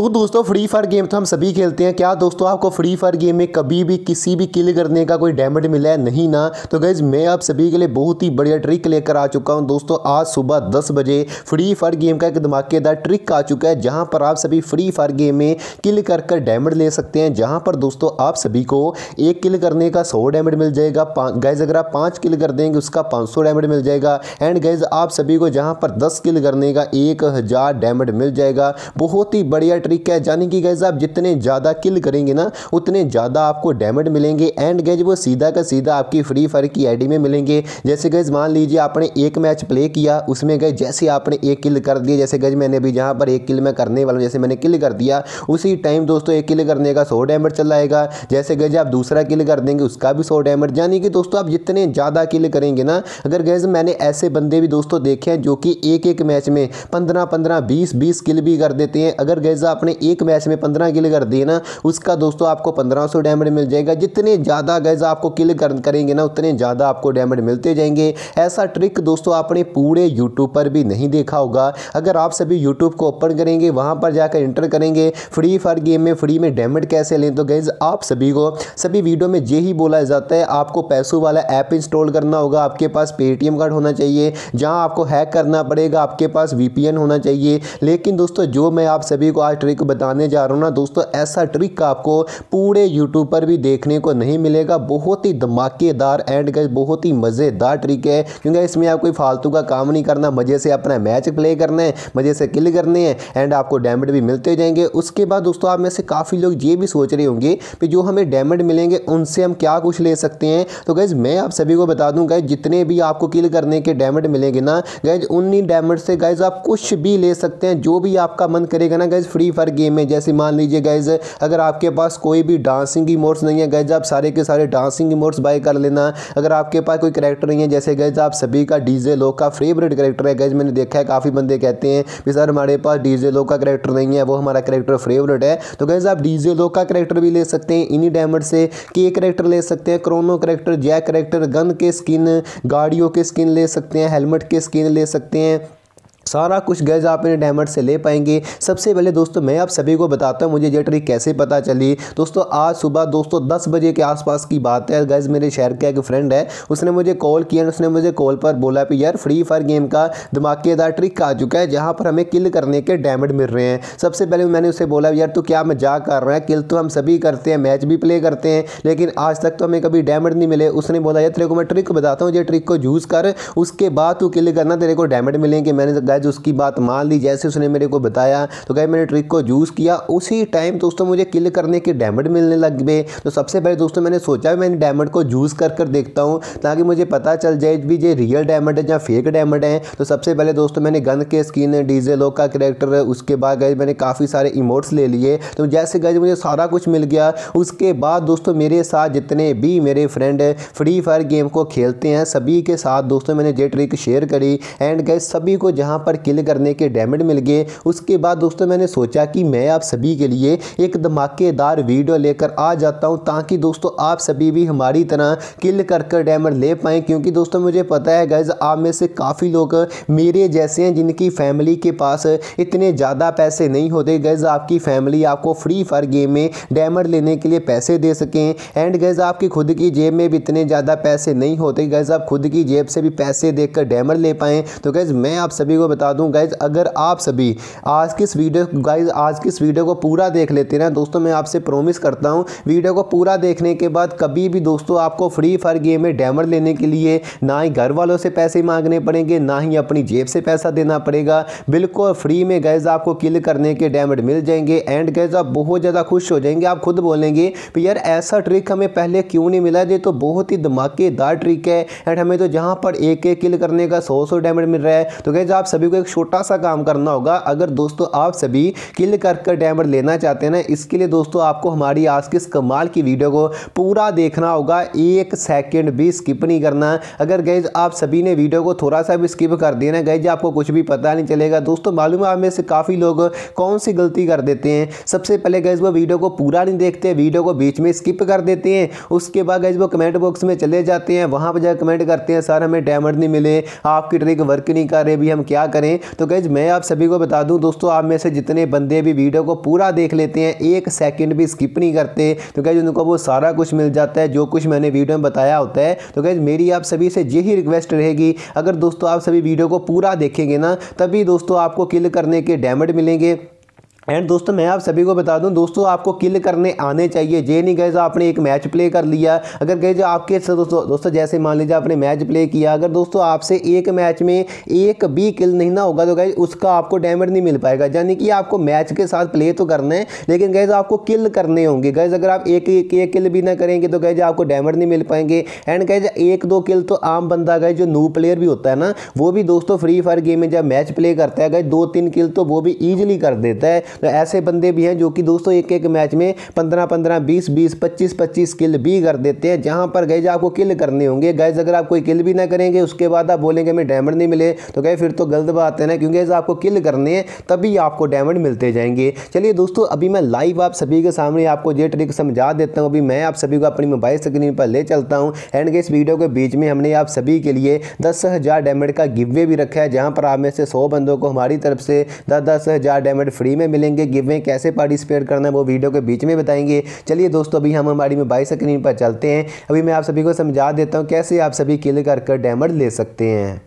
तो दोस्तों free Fire game तो हम सभी खेलते हैं क्या दोस्तों आपको फ्री फायर गेम में कभी भी किसी भी किल करने का कोई डैमेज मिला है नहीं ना तो गैज़ मैं आप सभी के लिए बहुत ही बढ़िया ट्रिक लेकर आ चुका हूं दोस्तों आज सुबह 10 बजे फ्री फायर गेम का एक धमाकेदार ट्रिक आ चुका है जहां पर आप सभी फ्री फायर गेम में किल कर कर डैमेज ले सकते हैं जहाँ पर दोस्तों आप सभी को एक किल करने का सौ डैमेज मिल जाएगा गैज़ अगर आप पाँच किल कर देंगे उसका पाँच डैमेज मिल जाएगा एंड गैज़ आप सभी को जहाँ पर दस किल करने का एक डैमेज मिल जाएगा बहुत ही बढ़िया ट्रिक है जाने की गैज आप जितने ज़्यादा किल करेंगे ना उतने ज़्यादा आपको डैमेज मिलेंगे एंड गैज वो सीधा का सीधा आपकी फ्री फायर की आईडी में मिलेंगे जैसे गैज मान लीजिए आपने एक मैच प्ले किया उसमें गए जैसे आपने एक किल कर दिया जैसे गज मैंने अभी जहाँ पर एक किल मैं करने वाला जैसे मैंने किल कर दिया उसी टाइम दोस्तों एक किल करने का सौ डैमेज चलाएगा जैसे गज आप दूसरा किल कर देंगे उसका भी सौ डैमेज यानी कि दोस्तों आप जितने ज़्यादा किल करेंगे ना अगर गैज मैंने ऐसे बंदे भी दोस्तों देखे हैं जो कि एक एक मैच में पंद्रह पंद्रह बीस बीस किल भी कर देते हैं अगर गैज आप आपने एक मैच में पंद्रह किल कर दिए ना उसका दोस्तों आपको पंद्रह सौ डैमेज मिल जाएगा जितने ज़्यादा गैज आपको किल करेंगे ना उतने ज़्यादा आपको डैमेज मिलते जाएंगे ऐसा ट्रिक दोस्तों आपने पूरे यूट्यूब पर भी नहीं देखा होगा अगर आप सभी यूट्यूब को ओपन करेंगे वहाँ पर जाकर इंटर करेंगे फ्री फायर गेम में फ्री में डैमेज कैसे लें तो गैज आप सभी को सभी वीडियो में यही बोला जाता है आपको पैसों वाला ऐप इंस्टॉल करना होगा आपके पास पेटीएम कार्ड होना चाहिए जहाँ आपको हैक करना पड़ेगा आपके पास वीपीएन होना चाहिए लेकिन दोस्तों जो मैं आप सभी को आज ट्रिक बताने जा रहा हूँ ना दोस्तों ऐसा ट्रिक आपको पूरे यूट्यूब पर भी देखने को नहीं मिलेगा बहुत ही धमाकेदार एंड बहुत ही मज़ेदार ट्रिक है क्योंकि इसमें आप कोई फालतू का काम नहीं करना मज़े से अपना मैच प्ले करना है मज़े से किल करने हैं एंड आपको डैमेड भी मिलते जाएंगे उसके बाद दोस्तों आप में से काफ़ी लोग ये भी सोच रहे होंगे कि जो हमें डैमेड मिलेंगे उनसे हम क्या कुछ ले सकते हैं तो गैज़ मैं आप सभी को बता दूँ गैज जितने भी आपको किल करने के डैमेड मिलेंगे ना गैज उन्हीं डैमेड से गैज आप कुछ भी ले सकते हैं जो भी आपका मन करेगा ना गैज फ्री ही फ़र्क गेम है जैसे मान लीजिए गैज अगर आपके पास कोई भी डांसिंग इमोट्स नहीं है गैज आप सारे के सारे डांसिंग इमोट्स बाय कर लेना अगर आपके पास कोई करेक्टर नहीं है जैसे गैज आप सभी का डीजे लो का फेवरेट करेक्टर है गैज मैंने देखा है काफ़ी बंदे कहते हैं कि सर हमारे पास डीजे लोग का करेक्टर नहीं है वो हमारा करेक्टर फेवरेट है तो गैज आप डीजे लो का करेक्टर भी ले सकते हैं इन्हीं डैमर से के करेक्टर ले सकते हैं Chrono character Jack character gun के स्किन गाड़ियों के स्किन ले सकते हैं हेलमेट के स्किन ले सकते हैं सारा कुछ गैज आप इन डायमंड से ले पाएंगे सबसे पहले दोस्तों मैं आप सभी को बताता हूँ मुझे ये ट्रिक कैसे पता चली दोस्तों आज सुबह दोस्तों दस बजे के आसपास की बात है गैज मेरे शहर का एक फ्रेंड है उसने मुझे कॉल किया उसने मुझे कॉल पर बोला कि यार फ्री फायर गेम का धमाकेदार ट्रिक आ चुका है जहाँ पर हमें किल करने के डायमंड मिल रहे हैं सबसे पहले मैंने उसे बोला यार तो क्या मजाक कर रहा है किल तो हम सभी करते हैं मैच भी प्ले करते हैं लेकिन आज तक तो हमें कभी डायमंड नहीं मिले उसने बोला यार तेरे को मैं ट्रिक बताता हूँ ये ट्रिक को यूज़ कर उसके बाद तू किल करना तेरे को डायमंड मिलेंगे मैंने आज उसकी बात मान ली जैसे उसने मेरे को बताया तो गए मैंने ट्रिक को यूज़ किया उसी टाइम दोस्तों मुझे किल करने के डायमंड मिलने लग गए तो सबसे पहले दोस्तों मैंने सोचा मैंने डायमंड को यूज़ कर कर देखता हूँ ताकि मुझे पता चल जाए भी ये रियल डायमंड है या फेक डायमंड है तो सबसे पहले दोस्तों मैंने गन के स्किन डीजे लोग का करेक्टर उसके बाद गए मैंने काफ़ी सारे इमोट्स ले लिए तो जैसे गए मुझे सारा कुछ मिल गया उसके बाद दोस्तों मेरे साथ जितने भी मेरे फ्रेंड फ्री फायर गेम को खेलते हैं सभी के साथ दोस्तों मैंने ये ट्रिक शेयर करी एंड गए सभी को जहाँ पर किल करने के डैमेज मिल गए उसके बाद दोस्तों मैंने सोचा कि मैं आप सभी के लिए एक धमाकेदार वीडियो लेकर आ जाता हूँ ताकि दोस्तों आप सभी भी हमारी तरह किल कर कर डैमेज ले पाएँ क्योंकि दोस्तों मुझे पता है गैज़ आप में से काफ़ी लोग मेरे जैसे हैं जिनकी फैमिली के पास इतने ज़्यादा पैसे नहीं होते गैज़ आपकी फैमिली आपको फ्री फायर गेम में डैमेज लेने के लिए पैसे दे सकें एंड गैज़ आपकी खुद की जेब में भी इतने ज़्यादा पैसे नहीं होते गैज़ आप खुद की जेब से भी पैसे देकर डैमेज ले पाएँ तो गैज़ मैं आप सभी को बता दूं गाइज़ अगर आप सभी आज की इस वीडियो गाइज़ आज की इस वीडियो को पूरा देख लेते हैं दोस्तों मैं आपसे प्रोमिस करता हूं वीडियो को पूरा देखने के बाद कभी भी दोस्तों आपको फ्री फायर गेम में डैमर लेने के लिए ना ही घर वालों से पैसे मांगने पड़ेंगे ना ही अपनी जेब से पैसा देना पड़ेगा बिल्कुल फ्री में गैज़ आपको किल करने के डैमर मिल जाएंगे एंड गैज़ आप बहुत ज़्यादा खुश हो जाएंगे आप खुद बोलेंगे यार ऐसा ट्रिक हमें पहले क्यों नहीं मिला ये तो बहुत ही धमाकेदार ट्रिक है एंड हमें तो जहाँ पर एक एक किल करने का सौ सौ डैमेज मिल रहा है तो गैज़ आप सभी को एक छोटा सा काम करना होगा अगर दोस्तों आप सभी किल कर कर डैमर लेना चाहते हैं ना इसके लिए दोस्तों आपको हमारी आज किस कमाल की वीडियो को पूरा देखना होगा एक सेकेंड भी स्किप नहीं करना अगर गैज आप सभी ने वीडियो को थोड़ा सा भी स्किप कर देना गैज आपको कुछ भी पता नहीं चलेगा दोस्तों मालूम है आप में से काफ़ी लोग कौन सी गलती कर देते हैं सबसे पहले गैज वो वीडियो को पूरा नहीं देखते वीडियो को बीच में स्किप कर देते हैं उसके बाद गैज वो कमेंट बॉक्स में चले जाते हैं वहाँ पर जाकर कमेंट करते हैं सर हमें डैमर नहीं मिले आपकी ट्रिक वर्क नहीं कर रहे भी हम क्या कर करें तो गैज मैं आप सभी को बता दूं दोस्तों आप में से जितने बंदे भी वीडियो को पूरा देख लेते हैं एक सेकंड भी स्किप नहीं करते तो गैज उनको वो सारा कुछ मिल जाता है जो कुछ मैंने वीडियो में बताया होता है तो गैज मेरी आप सभी से यही रिक्वेस्ट रहेगी अगर दोस्तों आप सभी वीडियो को पूरा देखेंगे ना तभी दोस्तों आपको किल करने के डैमेड मिलेंगे एंड दोस्तों मैं आप सभी को बता दूं दोस्तों आपको किल करने आने चाहिए जे नहीं गए आपने एक मैच प्ले कर लिया अगर गए जो आपके दोस्तों दोस्तों जैसे मान लीजिए आपने मैच प्ले किया अगर दोस्तों आपसे एक मैच में एक भी किल नहीं ना होगा तो गए उसका आपको डैमेज नहीं मिल पाएगा यानी कि आपको मैच के साथ प्ले तो करना है लेकिन गए आपको किल करने होंगे गए अगर आप एक एक किल भी ना करेंगे तो गए आपको डैमेज नहीं मिल पाएंगे एंड गए एक दो किल तो आम बंदा गए जो न्यू प्लेयर भी होता है ना वो भी दोस्तों फ्री फायर गेम में जब मैच प्ले करता है गए दो तीन किल तो वो भी ईजिली कर देता है तो ऐसे बंदे भी हैं जो कि दोस्तों एक एक मैच में पंद्रह पंद्रह बीस बीस पच्चीस पच्चीस किल भी कर देते हैं जहाँ पर गए आपको किल करने होंगे गैज अगर आप कोई किल भी ना करेंगे उसके बाद आप बोलेंगे हमें डायमंड नहीं मिले तो गए फिर तो गलत बात है ना क्योंकि आपको किल करने हैं तभी आपको डायमंड मिलते जाएंगे चलिए दोस्तों अभी मैं लाइव आप सभी के सामने आपको ये ट्रिक समझा देता हूँ अभी मैं आप सभी को अपनी मोबाइल स्क्रीन पर ले चलता हूँ एंड इस वीडियो के बीच में हमने आप सभी के लिए दस हज़ार डायमंड का गिवे भी रखा है जहाँ पर आप में से सौ बंदों को हमारी तरफ से दस दस हज़ार डायमंड फ्री में मिले मिलेंगे गिव में कैसे पार्टिसिपेट करना है वो वीडियो के बीच में बताएंगे चलिए दोस्तों अभी हम हमारी मोबाइल स्क्रीन पर चलते हैं अभी मैं आप सभी को समझा देता हूँ कैसे आप सभी क्लिक कर डैमर ले सकते हैं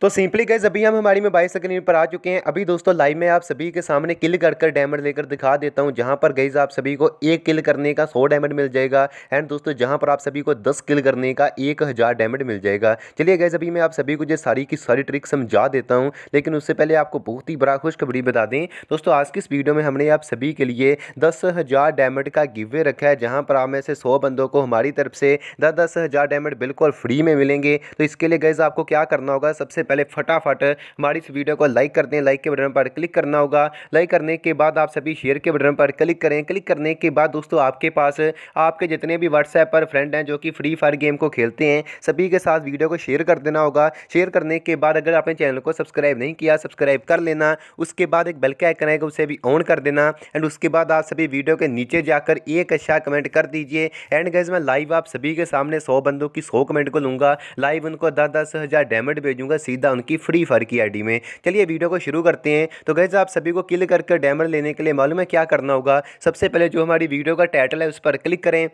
तो सिंपली गैस अभी हम हमारी में बाईस स्क्रीन पर आ चुके हैं अभी दोस्तों लाइव में आप सभी के सामने किल कर कर डैमेज लेकर दिखा देता हूं जहां पर गैस आप सभी को एक किल करने का सौ डैमेज मिल जाएगा एंड दोस्तों जहां पर आप सभी को दस किल करने का एक हज़ार डैमेज मिल जाएगा चलिए गैस अभी मैं आप सभी को ये सारी की सारी ट्रिक समझा देता हूँ लेकिन उससे पहले आपको बहुत ही बड़ा खुशखबरी बता दें दोस्तों आज की इस वीडियो में हमने आप सभी के लिए दस हज़ार डैमेज का गिवे रखा है जहाँ पर आप में से सौ बंदों को हमारी तरफ से दस दस हज़ार डैमेज बिल्कुल फ्री में मिलेंगे तो इसके लिए गैस आपको क्या करना होगा सबसे पहले फटाफट हमारी इस वीडियो को लाइक कर दें लाइक के बटन पर क्लिक करना होगा लाइक करने के बाद आप सभी शेयर के बटन पर क्लिक करें क्लिक करने के बाद दोस्तों आपके पास आपके जितने भी व्हाट्सएप पर फ्रेंड हैं जो कि फ्री फायर गेम को खेलते हैं सभी के साथ वीडियो को शेयर कर देना होगा शेयर करने के बाद अगर आपने चैनल को सब्सक्राइब नहीं किया सब्सक्राइब कर लेना उसके बाद एक बेल का आइकन है उसे भी ऑन कर देना एंड उसके बाद आप सभी वीडियो के नीचे जाकर एक अच्छा कमेंट कर दीजिए एंड गैस मैं लाइव आप सभी के सामने सौ बंदों की सौ कमेंट को लूंगा लाइव उनको दस दस हज़ार डैमेज भेजूंगा सी ख़रीदा उनकी फ्री फायर की आईडी में चलिए वीडियो को शुरू करते हैं तो गैज़ आप सभी को किल करके डैमर लेने के लिए मालूम है क्या करना होगा सबसे पहले जो हमारी वीडियो का टाइटल है उस पर क्लिक करें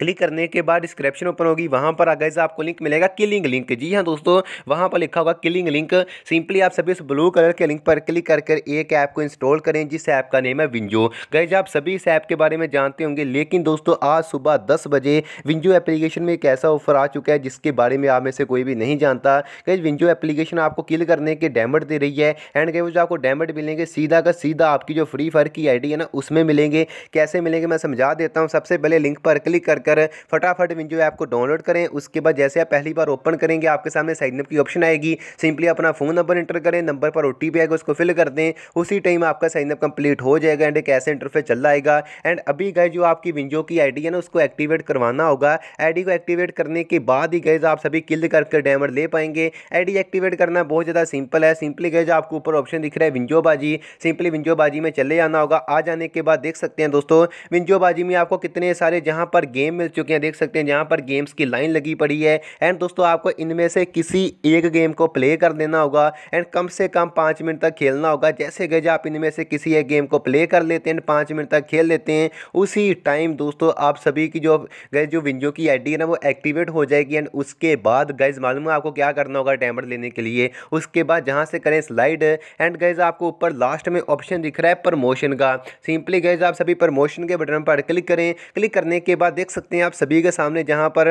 क्लिक करने के बाद डिस्क्रिप्शन ओपन होगी वहाँ पर आ गए आपको लिंक मिलेगा किलिंग लिंक जी हाँ दोस्तों वहाँ पर लिखा होगा किलिंग लिंक सिंपली आप सभी इस ब्लू कलर के लिंक पर क्लिक कर कर एक ऐप को इंस्टॉल करें जिस ऐप का नेम है विंजो गैज आप सभी इस ऐप के बारे में जानते होंगे लेकिन दोस्तों आज सुबह दस बजे विंजो एप्लीकेशन में एक ऐसा ऑफर आ चुका है जिसके बारे में आप में से कोई भी नहीं जानता गैज विंजो एप्लीकेशन आपको किल करने के डैमेट दे रही है एंड गए जो आपको डैमेट मिलेंगे सीधा का सीधा आपकी जो फ्री फायर की आई है ना उसमें मिलेंगे कैसे मिलेंगे मैं समझा देता हूँ सबसे पहले लिंक पर क्लिक कर जाकर फटाफट विंजो ऐप को डाउनलोड करें उसके बाद जैसे आप पहली बार ओपन करेंगे आपके सामने साइन अप की ऑप्शन आएगी सिंपली अपना फ़ोन नंबर एंटर करें नंबर पर ओ आएगा उसको फिल कर दें उसी टाइम आपका साइन अप कंप्लीट हो जाएगा एंड एक ऐसे इंटरफेस चल आएगा एंड अभी गए जो आपकी विंजो की आईडी है ना उसको एक्टिवेट करवाना होगा आईडी को एक्टिवेट करने के बाद ही गए आप सभी किल करके डायमंड ले पाएंगे आईडी एक्टिवेट करना बहुत ज़्यादा सिंपल है सिंपली गए आपको ऊपर ऑप्शन दिख रहा है विंजोबाजी सिंपली विंजोबाजी में चले जाना होगा आ जाने के बाद देख सकते हैं दोस्तों विंजोबाजी में आपको कितने सारे जहाँ पर गेम मिल चुके हैं देख सकते हैं जहाँ पर गेम्स की लाइन लगी पड़ी है एंड दोस्तों आपको इनमें से किसी एक गेम को प्ले कर देना होगा एंड कम से कम पाँच मिनट तक खेलना होगा जैसे गए आप इनमें से किसी एक गेम को प्ले कर लेते हैं पाँच मिनट तक खेल लेते हैं उसी टाइम दोस्तों आप सभी की जो गए जो विंजो की आई है ना वो एक्टिवेट हो जाएगी एंड उसके बाद गैज़ मालूम है आपको क्या करना होगा डैमर लेने के लिए उसके बाद जहाँ से करें स्लाइड एंड गैज़ आपको ऊपर लास्ट में ऑप्शन दिख रहा है प्रमोशन का सिंपली गैज़ आप सभी प्रमोशन के बटन पर क्लिक करें क्लिक करने के बाद देख सकते सकते हैं आप सभी के सामने जहाँ पर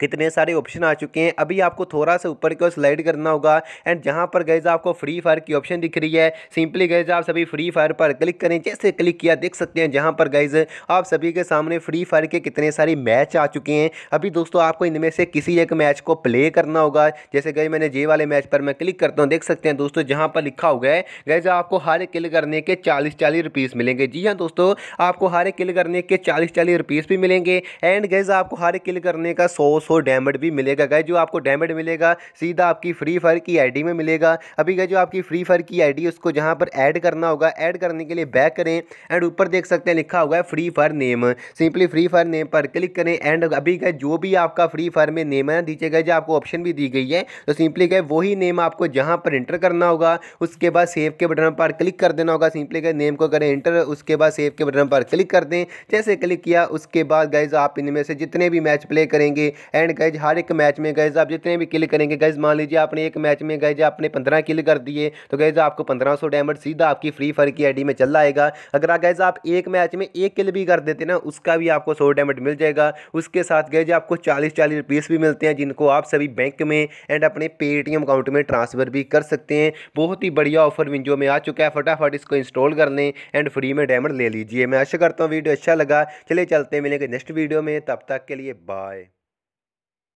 कितने सारे ऑप्शन आ चुके हैं अभी आपको थोड़ा सा ऊपर की ओर स्लाइड करना होगा एंड जहाँ पर गए आपको फ्री फायर की ऑप्शन दिख रही है सिंपली गए आप सभी फ्री फायर पर क्लिक करें जैसे क्लिक किया देख सकते हैं जहाँ पर गए आप सभी के सामने फ्री फायर के कितने सारे मैच आ चुके हैं अभी दोस्तों आपको इनमें से किसी एक मैच को प्ले करना होगा जैसे गए मैंने जे वाले मैच पर मैं क्लिक करता हूँ देख सकते हैं दोस्तों जहाँ पर लिखा हुआ है गए आपको हर किल करने के चालीस चालीस रुपीज़ मिलेंगे जी हाँ दोस्तों आपको हर किल करने के चालीस चालीस रुपीज़ भी मिलेंगे एंड गैज आपको हर किल करने का सौ फोर डायमंड भी मिलेगा गए जो आपको डैमड मिलेगा सीधा आपकी फ्री फायर की आईडी में मिलेगा अभी गए जो आपकी फ्री फायर की आईडी उसको जहां पर ऐड करना होगा ऐड करने के लिए बैक करें एंड ऊपर देख सकते हैं लिखा हुआ है Free Fire name simply Free Fire name पर क्लिक करें एंड अभी गए जो भी आपका फ्री फायर में नेम है नीचे गए जो आपको ऑप्शन भी दी गई है तो सिंपली गए वही नेम आपको जहाँ पर इंटर करना होगा उसके बाद सेव के बटन पर क्लिक कर देना होगा सिंपली गए नेम को करें इंटर उसके बाद सेव के बटन पर क्लिक कर दें जैसे क्लिक किया उसके बाद गए आप इनमें से जितने भी मैच प्ले करेंगे एंड गैज हर एक मैच में गैज आप जितने भी किल करेंगे गैज मान लीजिए आपने एक मैच में गैज आपने पंद्रह किल कर दिए तो गैज आपको पंद्रह सौ डैमेज सीधा आपकी फ्री फायर की आईडी में चल आएगा अगर गैज आप एक मैच में एक किल भी कर देते ना उसका भी आपको सौ डैमेज मिल जाएगा उसके साथ गैज आपको चालीस चालीस रुपीस भी मिलते हैं जिनको आप सभी बैंक में एंड अपने पेटीएम अकाउंट में ट्रांसफ़र भी कर सकते हैं बहुत ही बढ़िया ऑफर विंजो में आ चुका है फटाफट इसको इंस्टॉल कर लें एंड फ्री में डायमंड ले लीजिए मैं आशा करता हूँ वीडियो अच्छा लगा चले चलते मिलेंगे नेक्स्ट वीडियो में तब तक के लिए बाय